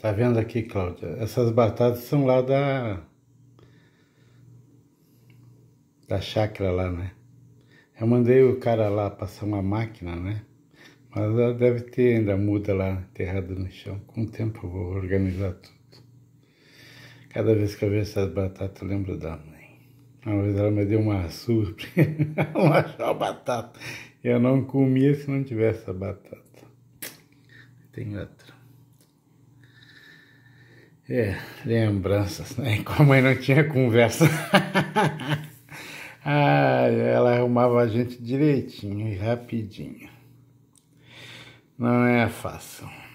Tá vendo aqui, Cláudia? Essas batatas são lá da... Da chácara lá, né? Eu mandei o cara lá passar uma máquina, né? Mas ela deve ter ainda muda lá, enterrada no chão. Com o tempo eu vou organizar tudo. Cada vez que eu vejo essas batatas, eu lembro da mãe. Uma vez ela me deu uma surra, ela achou a batata. Eu não comia se não tivesse a batata. Tem outra. É, lembranças, né? Com a mãe não tinha conversa. ah, ela arrumava a gente direitinho e rapidinho. Não é fácil.